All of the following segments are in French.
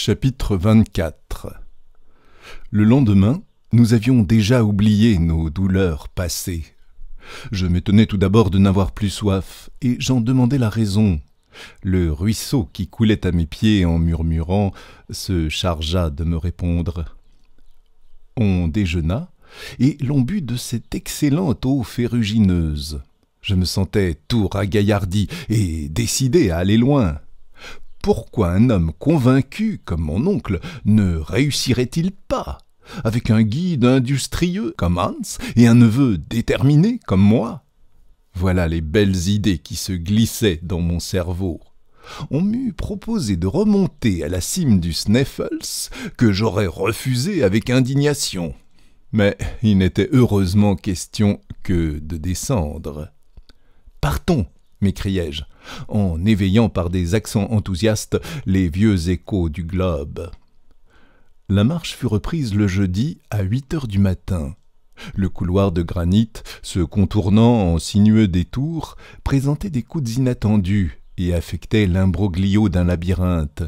Chapitre 24 Le lendemain, nous avions déjà oublié nos douleurs passées. Je m'étonnais tout d'abord de n'avoir plus soif, et j'en demandais la raison. Le ruisseau qui coulait à mes pieds en murmurant se chargea de me répondre. On déjeuna, et l'on but de cette excellente eau ferrugineuse. Je me sentais tout ragaillardi et décidé à aller loin pourquoi un homme convaincu comme mon oncle ne réussirait-il pas avec un guide industrieux comme Hans et un neveu déterminé comme moi voilà les belles idées qui se glissaient dans mon cerveau. On m'eût proposé de remonter à la cime du Sneffels, que j'aurais refusé avec indignation. Mais il n'était heureusement question que de descendre. Partons, m'écriai-je, en éveillant par des accents enthousiastes les vieux échos du globe. La marche fut reprise le jeudi à huit heures du matin. Le couloir de granit, se contournant en sinueux détours, présentait des coudes inattendus et affectait l'imbroglio d'un labyrinthe.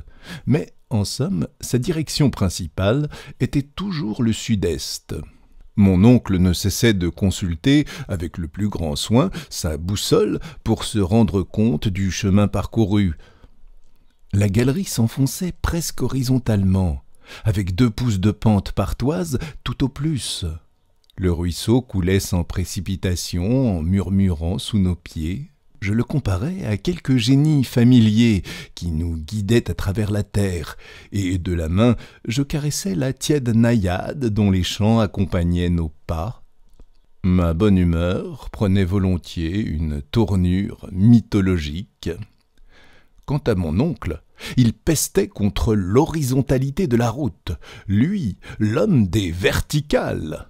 Mais, en somme, sa direction principale était toujours le sud-est. Mon oncle ne cessait de consulter, avec le plus grand soin, sa boussole pour se rendre compte du chemin parcouru. La galerie s'enfonçait presque horizontalement, avec deux pouces de pente partoise tout au plus. Le ruisseau coulait sans précipitation en murmurant sous nos pieds je le comparais à quelques génies familiers qui nous guidaient à travers la terre, et de la main je caressais la tiède naïade dont les chants accompagnaient nos pas. Ma bonne humeur prenait volontiers une tournure mythologique. Quant à mon oncle, il pestait contre l'horizontalité de la route, lui, l'homme des verticales.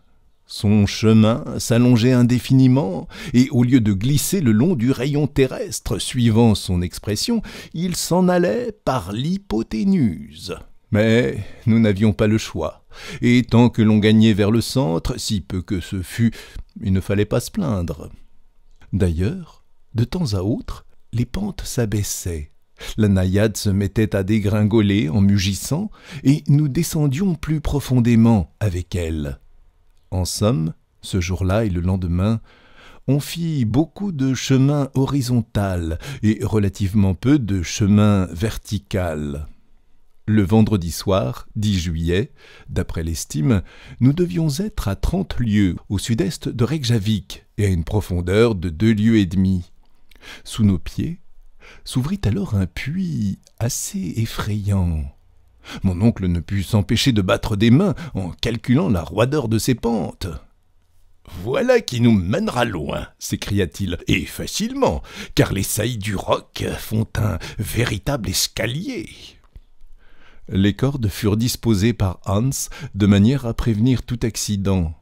Son chemin s'allongeait indéfiniment, et au lieu de glisser le long du rayon terrestre, suivant son expression, il s'en allait par l'hypoténuse. Mais nous n'avions pas le choix, et tant que l'on gagnait vers le centre, si peu que ce fût, il ne fallait pas se plaindre. D'ailleurs, de temps à autre, les pentes s'abaissaient. La naïade se mettait à dégringoler en mugissant, et nous descendions plus profondément avec elle. En somme, ce jour-là et le lendemain, on fit beaucoup de chemin horizontal et relativement peu de chemin vertical. Le vendredi soir, 10 juillet, d'après l'estime, nous devions être à trente lieues au sud-est de Reykjavik et à une profondeur de deux lieues et demie. Sous nos pieds s'ouvrit alors un puits assez effrayant, mon oncle ne put s'empêcher de battre des mains en calculant la roideur de ses pentes. Voilà qui nous mènera loin, s'écria-t-il, et facilement, car les saillies du roc font un véritable escalier. Les cordes furent disposées par Hans de manière à prévenir tout accident.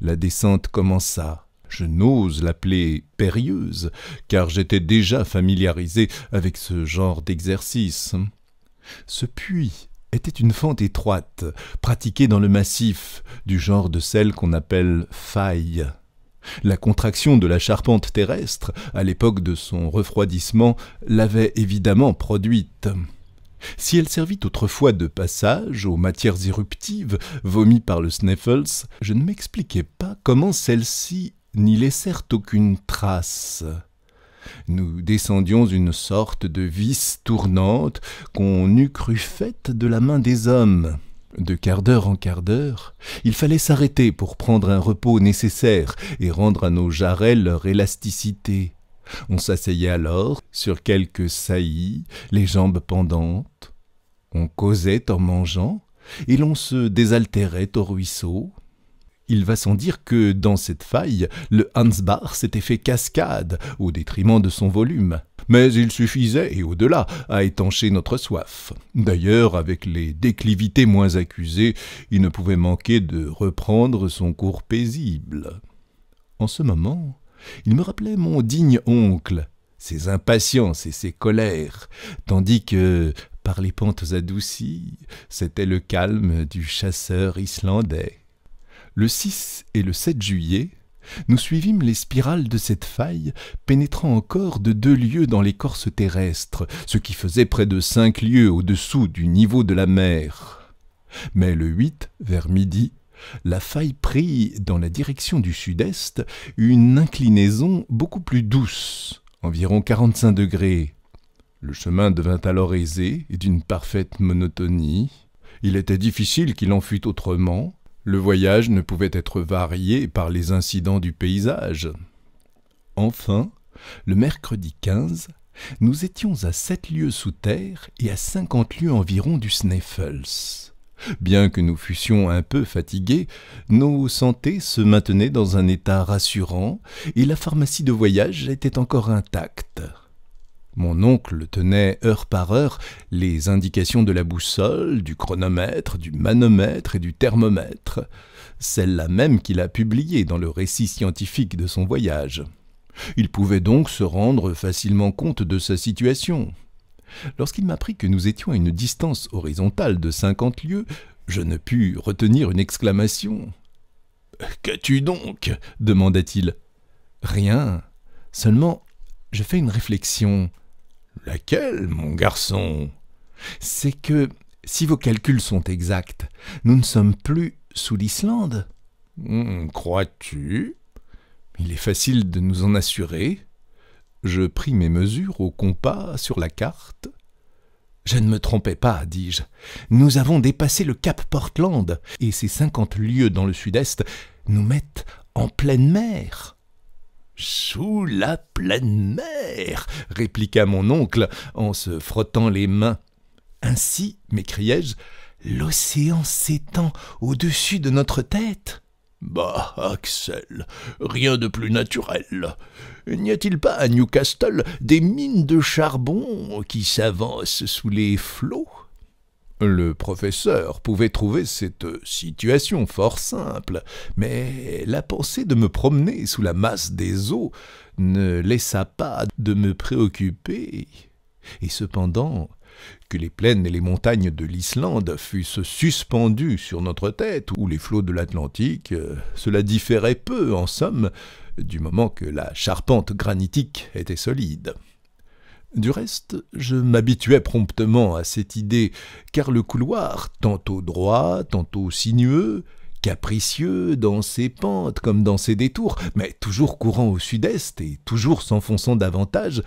La descente commença. Je n'ose l'appeler périlleuse, car j'étais déjà familiarisé avec ce genre d'exercice. Ce puits était une fente étroite, pratiquée dans le massif, du genre de celle qu'on appelle faille. La contraction de la charpente terrestre, à l'époque de son refroidissement, l'avait évidemment produite. Si elle servit autrefois de passage aux matières éruptives vomies par le Sneffels, je ne m'expliquais pas comment celles-ci n'y laissèrent aucune trace. Nous descendions une sorte de vis tournante qu'on eût cru faite de la main des hommes. De quart d'heure en quart d'heure, il fallait s'arrêter pour prendre un repos nécessaire et rendre à nos jarrets leur élasticité. On s'asseyait alors sur quelques saillies, les jambes pendantes. On causait en mangeant, et l'on se désaltérait au ruisseau, il va sans dire que, dans cette faille, le Hansbar s'était fait cascade, au détriment de son volume. Mais il suffisait, et au-delà, à étancher notre soif. D'ailleurs, avec les déclivités moins accusées, il ne pouvait manquer de reprendre son cours paisible. En ce moment, il me rappelait mon digne oncle, ses impatiences et ses colères, tandis que, par les pentes adoucies, c'était le calme du chasseur islandais le 6 et le 7 juillet, nous suivîmes les spirales de cette faille, pénétrant encore de deux lieues dans l'écorce terrestre, ce qui faisait près de cinq lieues au-dessous du niveau de la mer. Mais le 8, vers midi, la faille prit, dans la direction du sud-est, une inclinaison beaucoup plus douce, environ 45 degrés. Le chemin devint alors aisé et d'une parfaite monotonie. Il était difficile qu'il en fût autrement, le voyage ne pouvait être varié par les incidents du paysage. Enfin, le mercredi 15, nous étions à sept lieues sous terre et à cinquante lieues environ du Sneffels. Bien que nous fussions un peu fatigués, nos santé se maintenait dans un état rassurant et la pharmacie de voyage était encore intacte. Mon oncle tenait heure par heure les indications de la boussole, du chronomètre, du manomètre et du thermomètre, celle-là même qu'il a publiée dans le récit scientifique de son voyage. Il pouvait donc se rendre facilement compte de sa situation. Lorsqu'il m'apprit que nous étions à une distance horizontale de cinquante lieues, je ne pus retenir une exclamation. Qu'as-tu donc demanda-t-il. Rien. Seulement, je fais une réflexion. Laquelle, mon garçon C'est que, si vos calculs sont exacts, nous ne sommes plus sous l'Islande. Hmm, crois-tu Il est facile de nous en assurer. Je pris mes mesures au compas sur la carte. Je ne me trompais pas, dis-je. Nous avons dépassé le cap Portland, et ces cinquante lieues dans le sud-est nous mettent en pleine mer. Sous la pleine mer, répliqua mon oncle en se frottant les mains. Ainsi, m'écriai-je, l'océan s'étend au-dessus de notre tête. Bah, Axel, rien de plus naturel. N'y a-t-il pas à Newcastle des mines de charbon qui s'avancent sous les flots le professeur pouvait trouver cette situation fort simple, mais la pensée de me promener sous la masse des eaux ne laissa pas de me préoccuper. Et cependant, que les plaines et les montagnes de l'Islande fussent suspendues sur notre tête ou les flots de l'Atlantique, cela différait peu, en somme, du moment que la charpente granitique était solide. Du reste, je m'habituais promptement à cette idée, car le couloir, tantôt droit, tantôt sinueux, capricieux dans ses pentes comme dans ses détours, mais toujours courant au sud-est et toujours s'enfonçant davantage,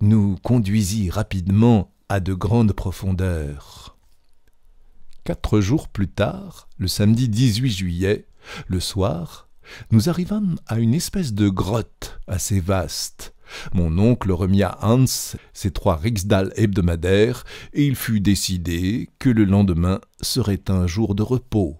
nous conduisit rapidement à de grandes profondeurs. Quatre jours plus tard, le samedi 18 juillet, le soir, nous arrivâmes à une espèce de grotte assez vaste, mon oncle remit à Hans ses trois rixdales hebdomadaires, et il fut décidé que le lendemain serait un jour de repos.